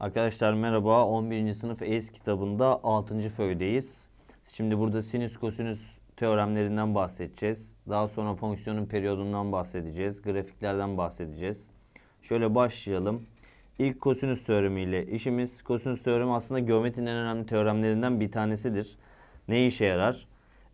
Arkadaşlar merhaba. 11. sınıf ES kitabında 6. föydeyiz. Şimdi burada sinüs kosinüs teoremlerinden bahsedeceğiz. Daha sonra fonksiyonun periyodundan bahsedeceğiz. Grafiklerden bahsedeceğiz. Şöyle başlayalım. İlk kosinüs teoremiyle işimiz. Kosinüs teoremi aslında geometrinin en önemli teoremlerinden bir tanesidir. Ne işe yarar?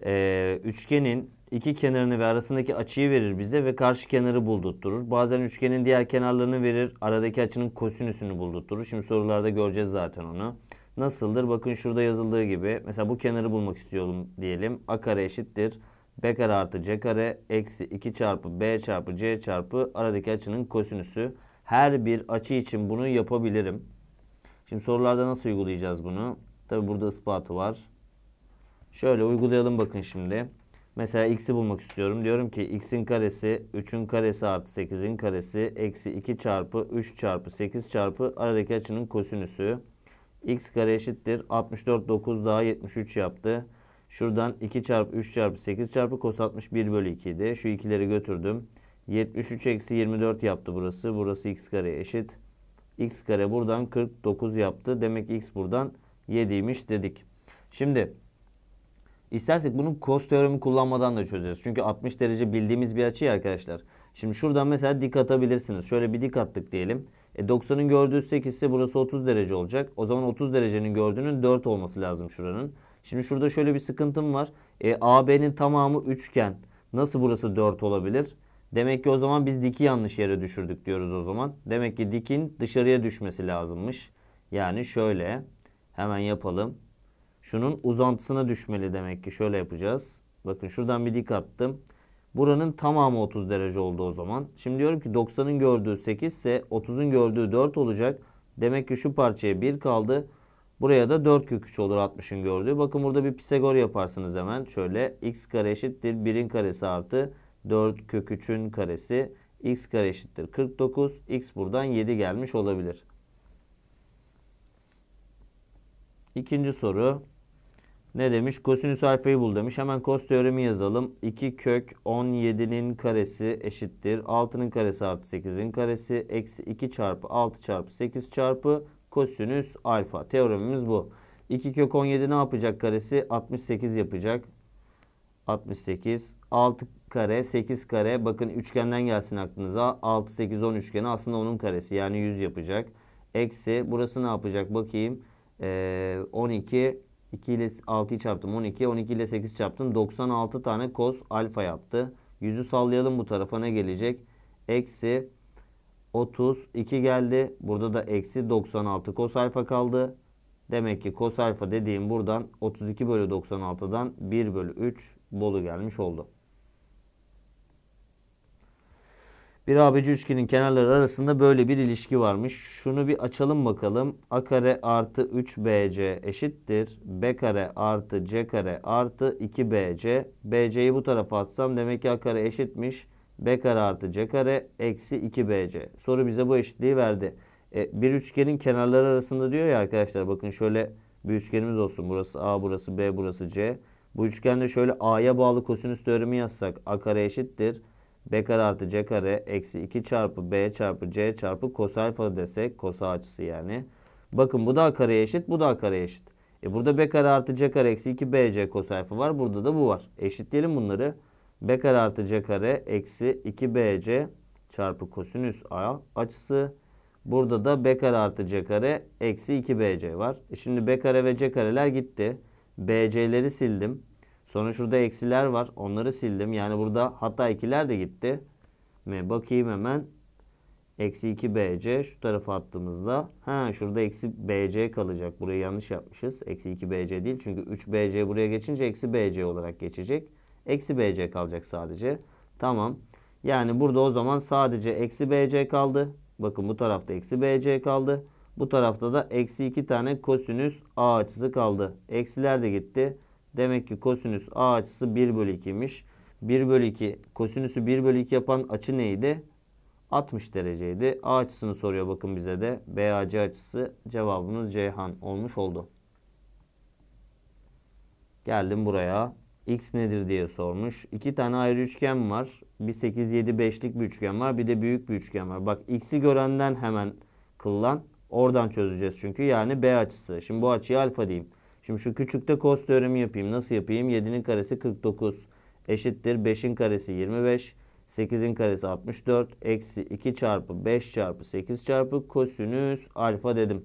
Ee, üçgenin iki kenarını ve arasındaki açıyı verir bize ve karşı kenarı buldurtturur. Bazen üçgenin diğer kenarlarını verir. Aradaki açının kosinüsünü buldurtturur. Şimdi sorularda göreceğiz zaten onu. Nasıldır? Bakın şurada yazıldığı gibi. Mesela bu kenarı bulmak istiyorum diyelim. A kare eşittir. B kare artı C kare eksi 2 çarpı B çarpı C çarpı aradaki açının kosinüsü. Her bir açı için bunu yapabilirim. Şimdi sorularda nasıl uygulayacağız bunu? Tabi burada ispatı var. Şöyle uygulayalım bakın şimdi. Mesela x'i bulmak istiyorum. Diyorum ki x'in karesi 3'ün karesi artı 8'in karesi eksi 2 çarpı 3 çarpı 8 çarpı aradaki açının kosinüsü. x kare eşittir. 64 9 daha 73 yaptı. Şuradan 2 çarpı 3 çarpı 8 çarpı kos 61 bölü 2 Şu ikileri götürdüm. 73 eksi 24 yaptı burası. Burası x kare eşit. x kare buradan 49 yaptı. Demek ki x buradan 7'ymiş dedik. Şimdi İstersek bunun cos teoremi kullanmadan da çözeriz. Çünkü 60 derece bildiğimiz bir açı ya arkadaşlar. Şimdi şuradan mesela dik atabilirsiniz. Şöyle bir dik attık diyelim. E 90'ın gördüğü 8 ise burası 30 derece olacak. O zaman 30 derecenin gördüğünün 4 olması lazım şuranın. Şimdi şurada şöyle bir sıkıntım var. E, AB'nin tamamı üçgen. Nasıl burası 4 olabilir? Demek ki o zaman biz diki yanlış yere düşürdük diyoruz o zaman. Demek ki dikin dışarıya düşmesi lazımmış. Yani şöyle hemen yapalım. Şunun uzantısına düşmeli demek ki. Şöyle yapacağız. Bakın şuradan bir dik attım. Buranın tamamı 30 derece oldu o zaman. Şimdi diyorum ki 90'ın gördüğü 8 ise 30'un gördüğü 4 olacak. Demek ki şu parçaya 1 kaldı. Buraya da 4 kök 3 olur 60'ın gördüğü. Bakın burada bir Pisagor yaparsınız hemen. Şöyle x kare eşittir 1'in karesi artı 4 kök 3'ün karesi. x kare eşittir 49. x buradan 7 gelmiş olabilir. İkinci soru. Ne demiş? Kosinüs alfayı bul demiş. Hemen kos teoremi yazalım. 2 kök 17'nin karesi eşittir. 6'nın karesi artı 8'in karesi. Eksi 2 çarpı 6 çarpı 8 çarpı kosinüs alfa. Teoremimiz bu. 2 kök 17 ne yapacak karesi? 68 yapacak. 68. 6 kare 8 kare. Bakın üçgenden gelsin aklınıza. 6 8 10 üçgeni aslında onun karesi. Yani 100 yapacak. Eksi burası ne yapacak? Bakayım. Ee, 12 2 ile 6'yı çarptım 12. 12 ile 8 çarptım. 96 tane cos alfa yaptı. Yüzü sallayalım bu tarafa ne gelecek? Eksi 32 geldi. Burada da eksi 96 cos alfa kaldı. Demek ki cos alfa dediğim buradan 32 bölü 96'dan 1 bölü 3 bolu gelmiş oldu. Bir abici üçgenin kenarları arasında böyle bir ilişki varmış. Şunu bir açalım bakalım. A kare artı 3BC eşittir. B kare artı C kare artı 2BC. BC'yi bu tarafa atsam demek ki A kare eşitmiş. B kare artı C kare eksi 2BC. Soru bize bu eşitliği verdi. E, bir üçgenin kenarları arasında diyor ya arkadaşlar bakın şöyle bir üçgenimiz olsun. Burası A, burası B, burası C. Bu üçgende şöyle A'ya bağlı kosinüs teoremi yazsak A kare eşittir b kare artı c kare eksi 2 çarpı b çarpı c çarpı kos alfa desek kos açısı yani. Bakın bu da kare eşit bu da kare eşit. E burada b kare artı c kare eksi 2 bc kos alfa var. Burada da bu var. Eşitleyelim bunları. b kare artı c kare eksi 2 bc çarpı kosinüs a açısı. Burada da b kare artı c kare eksi 2 bc var. E şimdi b kare ve c kareler gitti. bc'leri sildim. Sonra şurada eksiler var. Onları sildim. Yani burada hatta ikiler de gitti. M bakayım hemen. Eksi 2 BC şu tarafa attığımızda ha şurada eksi BC kalacak. Burayı yanlış yapmışız. Eksi 2 BC değil. Çünkü 3 BC buraya geçince eksi BC olarak geçecek. Eksi BC kalacak sadece. Tamam. Yani burada o zaman sadece eksi BC kaldı. Bakın bu tarafta eksi BC kaldı. Bu tarafta da eksi 2 tane kosinüs A açısı kaldı. Eksiler de gitti. Demek ki kosinüs A açısı 1 bölü 2'ymiş. 1 bölü 2 kosinüsü 1 bölü 2 yapan açı neydi? 60 dereceydi. A açısını soruyor bakın bize de. BAC açısı cevabımız Ceyhan olmuş oldu. Geldim buraya. X nedir diye sormuş. İki tane ayrı üçgen var. Bir 8, 7, 5'lik bir üçgen var. Bir de büyük bir üçgen var. Bak X'i görenden hemen kıllan. Oradan çözeceğiz çünkü. Yani B açısı. Şimdi bu açıya alfa diyeyim. Şimdi şu küçükte kos teoremi yapayım. Nasıl yapayım? 7'nin karesi 49 eşittir 5'in karesi 25. 8'in karesi 64. Eksi 2 çarpı 5 çarpı 8 çarpı kosinüs alfa dedim.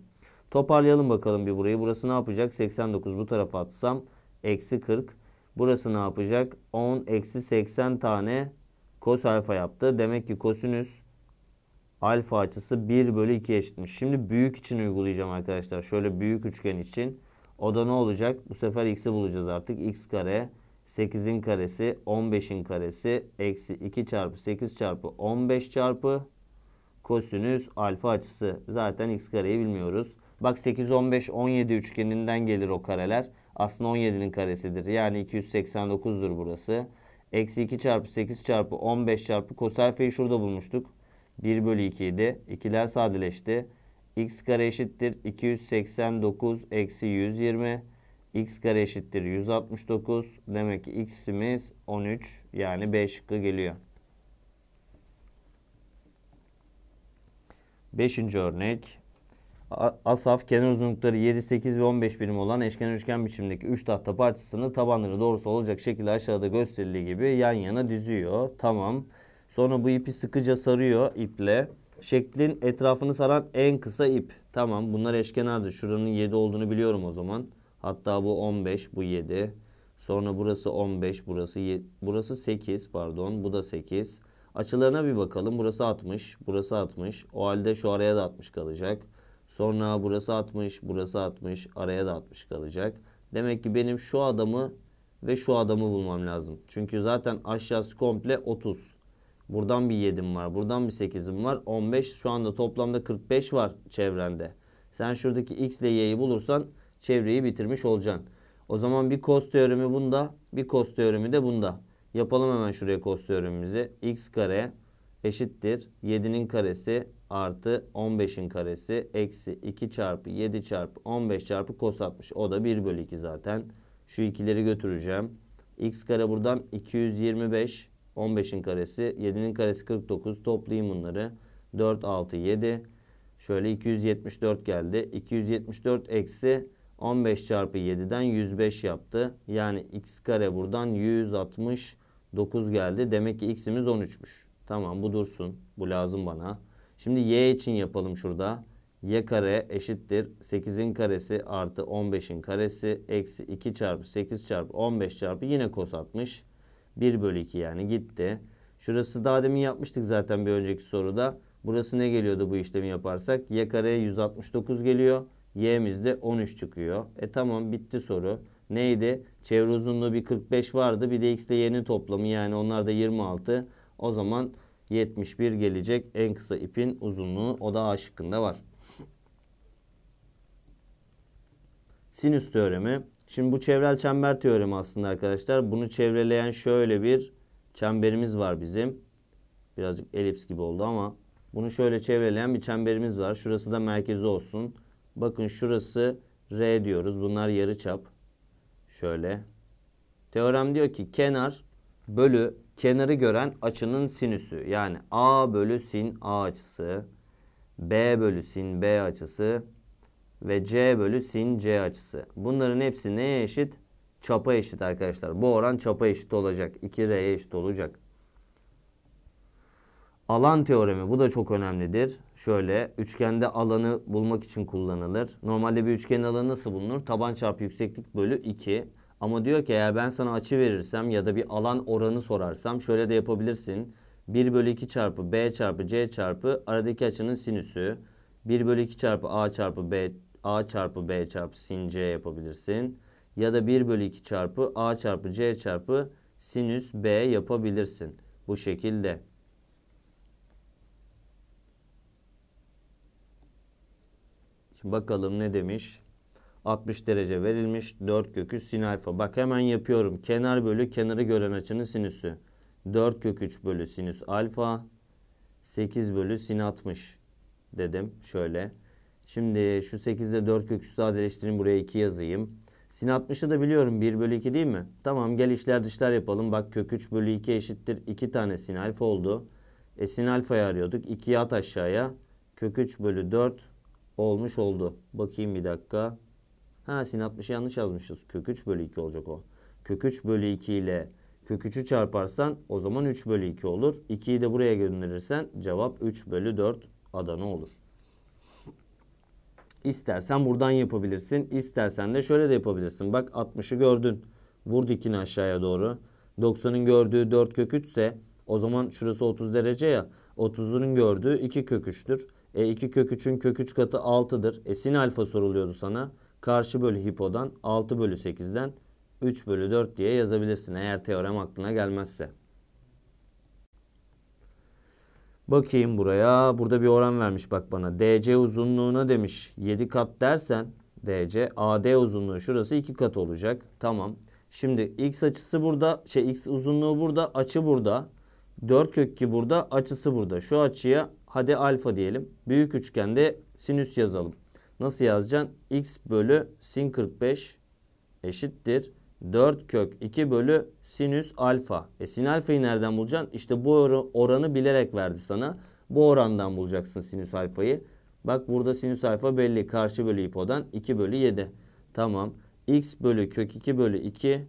Toparlayalım bakalım bir burayı. Burası ne yapacak? 89 bu tarafa atsam. Eksi 40. Burası ne yapacak? 10 eksi 80 tane kos alfa yaptı. Demek ki kosinüs alfa açısı 1 bölü 2 eşitmiş. Şimdi büyük için uygulayacağım arkadaşlar. Şöyle büyük üçgen için. O da ne olacak? Bu sefer x'i bulacağız artık. x kare 8'in karesi 15'in karesi eksi 2 çarpı 8 çarpı 15 çarpı kosinüs alfa açısı. Zaten x kareyi bilmiyoruz. Bak 8, 15, 17 üçgeninden gelir o kareler. Aslında 17'nin karesidir. Yani 289'dur burası. Eksi 2 çarpı 8 çarpı 15 çarpı kosalfayı şurada bulmuştuk. 1 bölü 2 idi. İkiler sadeleşti x kare eşittir 289 eksi 120 x kare eşittir 169 demek ki x'imiz 13 yani B şıkkı geliyor. Beşinci örnek asaf kenar uzunlukları 7, 8 ve 15 birim olan eşkenar üçgen biçimindeki 3 tahta parçasını tabanları doğrusu olacak şekilde aşağıda gösterildiği gibi yan yana diziyor. Tamam. Sonra bu ipi sıkıca sarıyor iple şeklin etrafını saran en kısa ip. Tamam bunlar eşkenardı. Şuranın 7 olduğunu biliyorum o zaman. Hatta bu 15, bu 7. Sonra burası 15, burası 7, burası 8 pardon. Bu da 8. Açılarına bir bakalım. Burası 60, burası 60. O halde şu araya da 60 kalacak. Sonra burası 60, burası 60. Araya da 60 kalacak. Demek ki benim şu adamı ve şu adamı bulmam lazım. Çünkü zaten aşağısı komple 30. Buradan bir 7'm var. Buradan bir 8'im var. 15. Şu anda toplamda 45 var çevrende. Sen şuradaki x ile y'yi bulursan çevreyi bitirmiş olacaksın. O zaman bir cos teoremi bunda. Bir cos teoremi de bunda. Yapalım hemen şuraya cos teoremimizi. x kare eşittir 7'nin karesi artı 15'in karesi eksi 2 çarpı 7 çarpı 15 çarpı cos 60. O da 1 bölü 2 zaten. Şu ikileri götüreceğim. x kare buradan 225 15'in karesi, 7'nin karesi 49. Toplayayım bunları. 4, 6, 7. Şöyle 274 geldi. 274 eksi 15 çarpı 7'den 105 yaptı. Yani x kare buradan 169 geldi. Demek ki x'imiz 13'müş. Tamam bu dursun. Bu lazım bana. Şimdi y için yapalım şurada. y kare eşittir 8'in karesi artı 15'in karesi eksi 2 çarpı 8 çarpı 15 çarpı yine kos 60. 1 bölü 2 yani gitti. Şurası daha demin yapmıştık zaten bir önceki soruda. Burası ne geliyordu bu işlemi yaparsak? Y kareye 169 geliyor. Y'miz de 13 çıkıyor. E tamam bitti soru. Neydi? Çevre uzunluğu bir 45 vardı. Bir de x ile y'nin toplamı yani onlar da 26. O zaman 71 gelecek en kısa ipin uzunluğu. O da A şıkkında var. Sinüs teoremi Şimdi bu çevrel çember teoremi aslında arkadaşlar. Bunu çevreleyen şöyle bir çemberimiz var bizim. Birazcık elips gibi oldu ama bunu şöyle çevreleyen bir çemberimiz var. Şurası da merkezi olsun. Bakın şurası R diyoruz. Bunlar yarıçap. Şöyle. Teorem diyor ki kenar bölü kenarı gören açının sinüsü. Yani A bölü sin A açısı, B bölü sin B açısı ve C bölü sin C açısı. Bunların hepsi neye eşit? Çapa eşit arkadaşlar. Bu oran çapa eşit olacak. 2R'ye eşit olacak. Alan teoremi bu da çok önemlidir. Şöyle üçgende alanı bulmak için kullanılır. Normalde bir üçgenin alanı nasıl bulunur? Taban çarpı yükseklik bölü 2. Ama diyor ki eğer ben sana açı verirsem ya da bir alan oranı sorarsam şöyle de yapabilirsin. 1 bölü 2 çarpı B çarpı C çarpı aradaki açının sinüsü. 1 bölü 2 çarpı A çarpı B a çarpı b çarpı sin c yapabilirsin. Ya da 1 bölü 2 çarpı a çarpı c çarpı sinüs b yapabilirsin. Bu şekilde. Şimdi bakalım ne demiş. 60 derece verilmiş. 4 kökü sin alfa. Bak hemen yapıyorum. Kenar bölü kenarı gören açının sinüsü. 4 kök 3 bölü sinüs alfa. 8 bölü sin 60 dedim. Şöyle. Şimdi şu 8'de 4 kökü sadeleştirin buraya 2 yazayım. Sin 60'ı da biliyorum 1 bölü 2 değil mi? Tamam gel işler dışlar yapalım. Bak kök 3 bölü 2 eşittir 2 tane sin alfa oldu. E sin alfayı arıyorduk. 2'yi at aşağıya. Kök 3 bölü 4 olmuş oldu. Bakayım bir dakika. Ha sin 60'ı yanlış yazmışız. Kök 3 bölü 2 olacak o. Kök 3 bölü 2 ile kök 3'ü çarparsan o zaman 3 bölü 2 olur. 2'yi de buraya gönderirsen cevap 3 bölü 4 Adana olur. İstersen buradan yapabilirsin. İstersen de şöyle de yapabilirsin. Bak 60'ı gördün. Vur dikini aşağıya doğru. 90'ın gördüğü 4 kök 3 ise o zaman şurası 30 derece ya. 30'unun gördüğü 2 kök 3'tür. E 2 kök 3'ün kök 3 katı 6'dır. E sin alfa soruluyordu sana. Karşı bölü hipodan 6 bölü 8'den 3 bölü 4 diye yazabilirsin eğer teorem aklına gelmezse. Bakayım buraya. Burada bir oran vermiş bak bana. DC uzunluğuna demiş 7 kat dersen DC AD uzunluğu şurası 2 kat olacak. Tamam. Şimdi x açısı burada, şey x uzunluğu burada, açı burada. 4 kök 2 burada, açısı burada. Şu açıya hadi alfa diyelim. Büyük üçgende sinüs yazalım. Nasıl yazacaksın? x bölü sin 45 eşittir 4 kök 2 bölü sinüs alfa. E sin alfayı nereden bulacaksın? İşte bu oranı bilerek verdi sana. Bu orandan bulacaksın sinüs alfayı. Bak burada sinüs alfa belli. Karşı bölü hipodan 2 bölü 7. Tamam. x bölü kök 2 bölü 2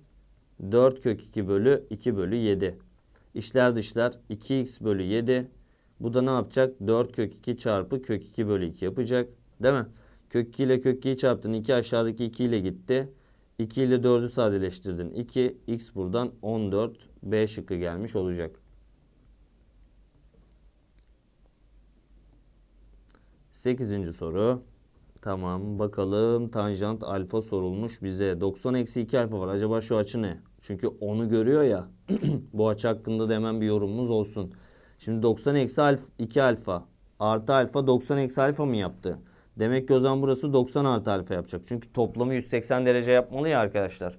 4 kök 2 bölü 2 bölü 7. İşler dışlar 2x bölü 7. Bu da ne yapacak? 4 kök 2 çarpı kök 2 bölü 2 yapacak. Değil mi? Kök 2 ile kök 2'yi çarptın. 2 aşağıdaki 2 ile gitti. 2 ile 4'ü sadeleştirdin. 2, x buradan 14, b şıkkı gelmiş olacak. Sekizinci soru. Tamam bakalım tanjant alfa sorulmuş bize. 90 eksi 2 alfa var. Acaba şu açı ne? Çünkü onu görüyor ya. bu açı hakkında da hemen bir yorumumuz olsun. Şimdi 90 eksi alfa, 2 alfa artı alfa 90 eksi alfa mı yaptı? Demek ki o zaman burası 90 artı alfa yapacak. Çünkü toplamı 180 derece yapmalı ya arkadaşlar.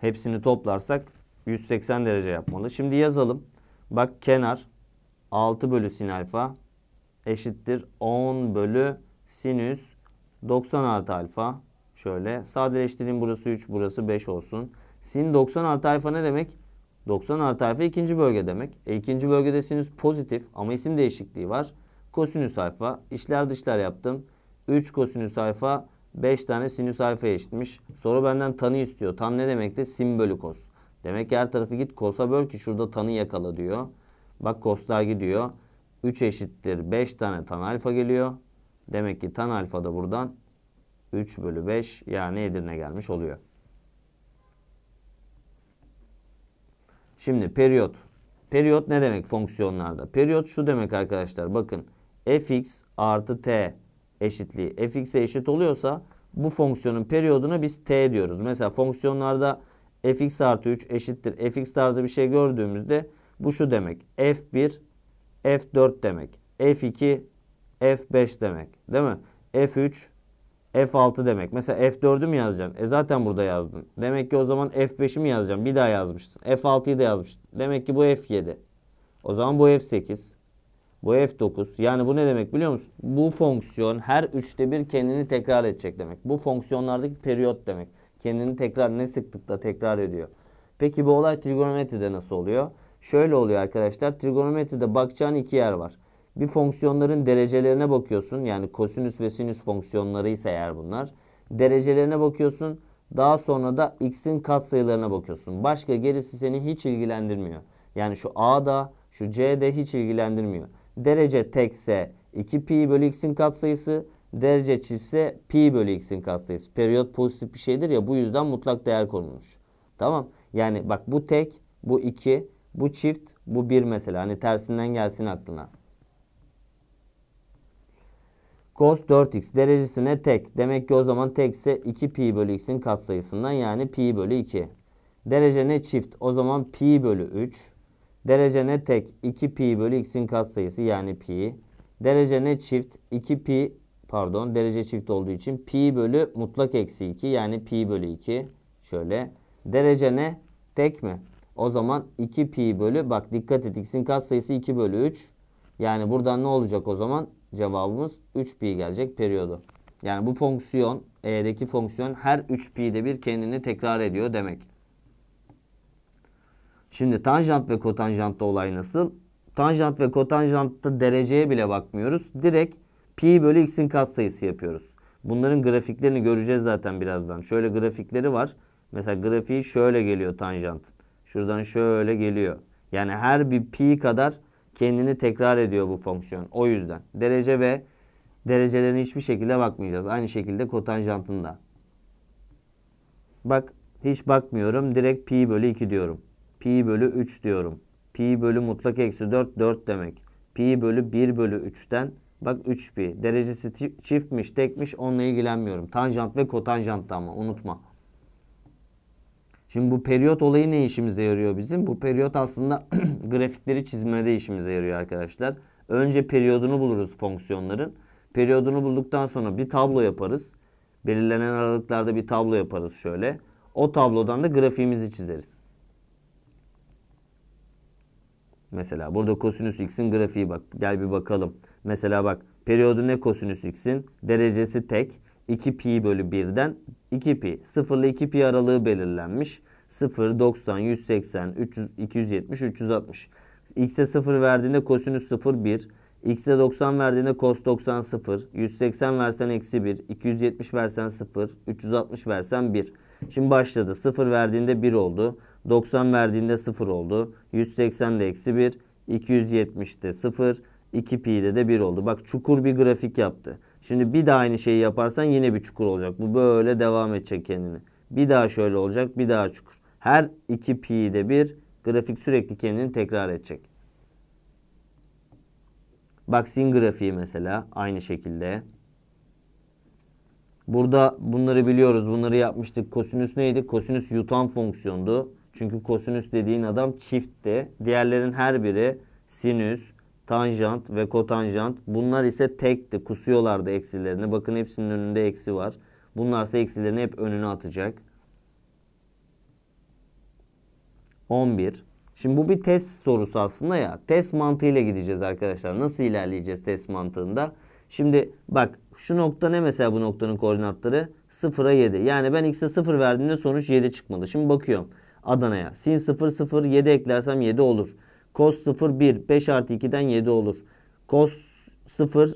Hepsini toplarsak 180 derece yapmalı. Şimdi yazalım. Bak kenar 6 bölü sin alfa eşittir 10 bölü sinüs 90 artı alfa. Şöyle sadeleştireyim burası 3 burası 5 olsun. Sin 90 artı alfa ne demek? 90 artı alfa ikinci bölge demek. E, ikinci bölgede sinüs pozitif ama isim değişikliği var. Kosinüs alfa işler dışlar yaptım. 3 kosinüs alfa 5 tane sinüs alfa eşitmiş. Soru benden tanı istiyor. Tan ne demekti? Sin bölü kos. Demek ki her tarafı git kosa böl ki şurada tanı yakala diyor. Bak koslar gidiyor. 3 eşittir 5 tane tan alfa geliyor. Demek ki tan alfa da buradan 3 bölü 5 yani Edirne gelmiş oluyor. Şimdi periyot. Periyot ne demek fonksiyonlarda? Periyot şu demek arkadaşlar bakın. fx artı t eşitliği fx'e eşit oluyorsa bu fonksiyonun periyoduna biz t diyoruz. Mesela fonksiyonlarda fx artı 3 eşittir fx tarzı bir şey gördüğümüzde bu şu demek. f1 f4 demek. f2 f5 demek. Değil mi? f3 f6 demek. Mesela f4'ü mü yazacaksın? E zaten burada yazdın. Demek ki o zaman f5'i mi yazacaksın? Bir daha yazmıştın. f6'yı da yazmıştın. Demek ki bu f7. O zaman bu f8. Bu F9. Yani bu ne demek biliyor musun? Bu fonksiyon her üçte bir kendini tekrar edecek demek. Bu fonksiyonlardaki periyot demek. Kendini tekrar ne sıklıkla tekrar ediyor. Peki bu olay trigonometride nasıl oluyor? Şöyle oluyor arkadaşlar. Trigonometride bakacağın iki yer var. Bir fonksiyonların derecelerine bakıyorsun. Yani kosinüs ve sinüs fonksiyonları ise eğer bunlar. Derecelerine bakıyorsun. Daha sonra da x'in katsayılarına bakıyorsun. Başka gerisi seni hiç ilgilendirmiyor. Yani şu a da şu c de hiç ilgilendirmiyor derece tekse 2 pi bölü x'in katsayısı derece çiftse pi bölü x'in katsayısı. Periyot pozitif bir şeydir ya bu yüzden mutlak değer konulmuş. Tamam. Yani bak bu tek, bu 2, bu çift, bu 1 mesela. Hani tersinden gelsin aklına. Cos 4x derecesine tek. Demek ki o zaman tekse 2 pi bölü x'in katsayısından yani pi bölü 2. Derece ne çift? O zaman pi bölü 3 Derece ne tek 2 pi bölü x'in katsayısı yani pi. Derece ne çift 2 pi pardon derece çift olduğu için pi bölü mutlak eksi 2 yani pi bölü 2. Şöyle derece ne tek mi? O zaman 2 pi bölü bak dikkat et x'in katsayısı 2 bölü 3. Yani buradan ne olacak o zaman? Cevabımız 3 pi gelecek periyodu. Yani bu fonksiyon e'deki fonksiyon her 3 pi'de bir kendini tekrar ediyor demek. Şimdi tanjant ve kotanjantta olay nasıl? Tanjant ve kotanjantta dereceye bile bakmıyoruz. Direkt pi bölü x'in katsayısı yapıyoruz. Bunların grafiklerini göreceğiz zaten birazdan. Şöyle grafikleri var. Mesela grafiği şöyle geliyor tanjant. Şuradan şöyle geliyor. Yani her bir pi kadar kendini tekrar ediyor bu fonksiyon. O yüzden derece ve derecelerine hiçbir şekilde bakmayacağız. Aynı şekilde kotanjantında. Bak hiç bakmıyorum. Direkt pi bölü 2 diyorum. Pi bölü 3 diyorum. Pi bölü mutlak eksi 4 4 demek. Pi bölü 1 bölü 3'ten bak 3 pi. Derecesi çiftmiş tekmiş onunla ilgilenmiyorum. Tanjant ve kotanjant ama unutma. Şimdi bu periyot olayı ne işimize yarıyor bizim? Bu periyot aslında grafikleri çizmede işimize yarıyor arkadaşlar. Önce periyodunu buluruz fonksiyonların. Periyodunu bulduktan sonra bir tablo yaparız. Belirlenen aralıklarda bir tablo yaparız şöyle. O tablodan da grafiğimizi çizeriz. Mesela burada kosinüs x'in grafiği bak. Gel bir bakalım. Mesela bak periyodu ne kosinüs x'in? Derecesi tek. 2 pi bölü 1'den 2 pi. 0 ile 2 pi aralığı belirlenmiş. 0, 90, 180, 300, 270, 360. X'e 0 verdiğinde kosinüs 0, 1. X'e 90 verdiğinde cos 90, 0. 180 versen eksi 1. 270 versen 0. 360 versen 1. Şimdi başladı. 0 verdiğinde 1 oldu. 90 verdiğinde 0 oldu. 180 de eksi 1. 270 de 0. 2 pi'de de 1 oldu. Bak çukur bir grafik yaptı. Şimdi bir daha aynı şeyi yaparsan yine bir çukur olacak. Bu böyle devam edecek kendini. Bir daha şöyle olacak. Bir daha çukur. Her 2 pi'de 1 grafik sürekli kendini tekrar edecek. Bak sin grafiği mesela aynı şekilde. Burada bunları biliyoruz. Bunları yapmıştık. Kosinüs neydi? Kosinüs yutan fonksiyondu. Çünkü kosinüs dediğin adam çiftti. Diğerlerin her biri sinüs, tanjant ve kotanjant. Bunlar ise tekti. Kusuyorlardı eksilerini. Bakın hepsinin önünde eksi var. Bunlarsa eksilerini hep önüne atacak. 11. Şimdi bu bir test sorusu aslında ya. Test mantığıyla gideceğiz arkadaşlar. Nasıl ilerleyeceğiz test mantığında? Şimdi bak şu nokta ne mesela bu noktanın koordinatları? 0'a 7. Yani ben x'e 0 verdiğimde sonuç 7 çıkmalı. Şimdi bakıyorum. Adana'ya. Sin 0 0 7 eklersem 7 olur. Cos 0 1 5 artı 2'den 7 olur. Cos 0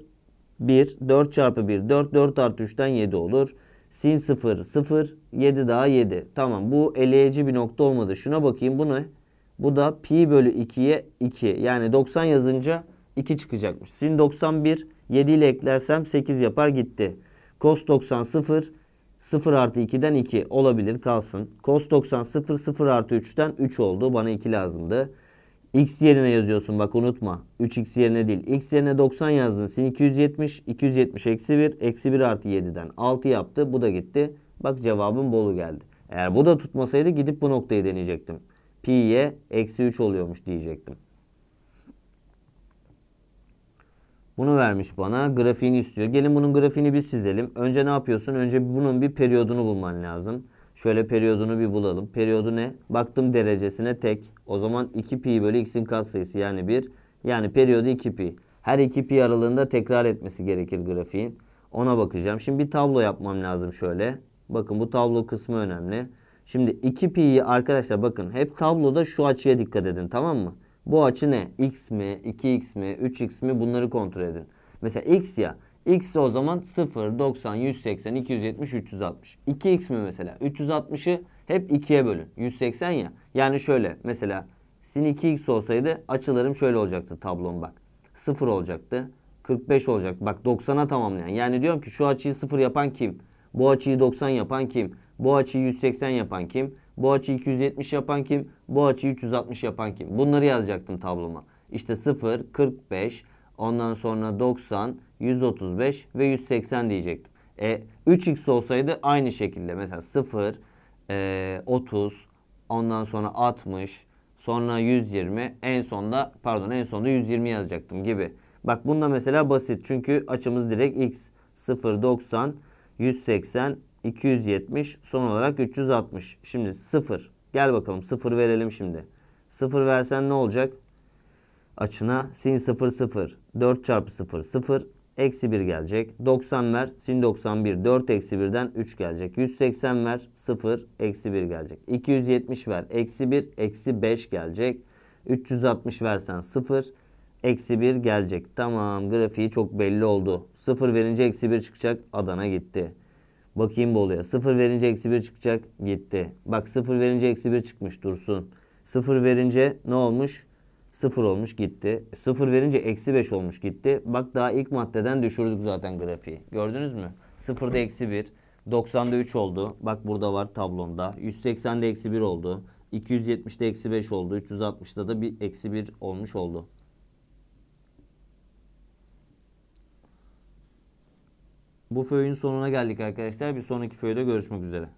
1 4 çarpı 1 4 4 artı 3'ten 7 olur. Sin 0 0 7 daha 7. Tamam bu eleyici bir nokta olmadı. Şuna bakayım bu ne? Bu da pi bölü 2'ye 2. Yani 90 yazınca 2 çıkacakmış. Sin 91 7 ile eklersem 8 yapar gitti. Cos 90 0 0 artı 2'den 2 olabilir kalsın. Cos 90 0 0 artı 3'ten 3 oldu. Bana 2 lazımdı. X yerine yazıyorsun bak unutma. 3x yerine değil. X yerine 90 yazdın. Sin 270. 270 eksi 1. Eksi 1 artı 7'den 6 yaptı. Bu da gitti. Bak cevabım bolu geldi. Eğer bu da tutmasaydı gidip bu noktayı deneyecektim. Pi'ye eksi 3 oluyormuş diyecektim. Bunu vermiş bana. Grafiğini istiyor. Gelin bunun grafiğini biz çizelim. Önce ne yapıyorsun? Önce bunun bir periyodunu bulman lazım. Şöyle periyodunu bir bulalım. Periyodu ne? Baktım derecesine tek. O zaman 2 pi bölü x'in katsayısı yani 1. Yani periyodu 2 pi. Her 2 pi aralığında tekrar etmesi gerekir grafiğin. Ona bakacağım. Şimdi bir tablo yapmam lazım şöyle. Bakın bu tablo kısmı önemli. Şimdi 2 pi'yi arkadaşlar bakın hep tabloda şu açıya dikkat edin tamam mı? Bu açı ne? X mi? 2X mi? 3X mi? Bunları kontrol edin. Mesela X ya. X o zaman 0, 90, 180, 270, 360. 2X mi mesela? 360'ı hep 2'ye bölün. 180 ya. Yani şöyle mesela sin 2X olsaydı açılarım şöyle olacaktı tablom bak. 0 olacaktı. 45 olacak. Bak 90'a tamamlayan. Yani diyorum ki şu açıyı 0 yapan kim? Bu açıyı 90 yapan kim? Bu açıyı 180 yapan kim? Bu açı 270 yapan kim? Bu açı 360 yapan kim? Bunları yazacaktım tabloma. İşte 0, 45, ondan sonra 90, 135 ve 180 diyecektim. E, 3x olsaydı aynı şekilde mesela 0, e, 30, ondan sonra 60, sonra 120, en sonda pardon en sonda 120 yazacaktım gibi. Bak bunda mesela basit çünkü açımız direkt x 0, 90, 180, 270 son olarak 360. Şimdi 0. Gel bakalım 0 verelim şimdi. 0 versen ne olacak? Açına sin 0 0. 4 çarpı 0 0. Eksi 1 gelecek. 90 ver. Sin 91. 4 eksi 1'den 3 gelecek. 180 ver. 0 eksi 1 gelecek. 270 ver. Eksi 1 eksi 5 gelecek. 360 versen 0 eksi 1 gelecek. Tamam grafiği çok belli oldu. 0 verince eksi 1 çıkacak. Adana gitti. Bakayım bu oluyor. 0 verince eksi 1 çıkacak. Gitti. Bak 0 verince eksi 1 çıkmış Dursun. 0 verince ne olmuş? 0 olmuş gitti. 0 verince eksi 5 olmuş gitti. Bak daha ilk maddeden düşürdük zaten grafiği. Gördünüz mü? 0'da eksi 1. 90'da 3 oldu. Bak burada var tablonda. 180'de eksi 1 oldu. 270'de eksi 5 oldu. 360'da da bir eksi 1 olmuş oldu. Bu föyün sonuna geldik arkadaşlar. Bir sonraki föyde görüşmek üzere.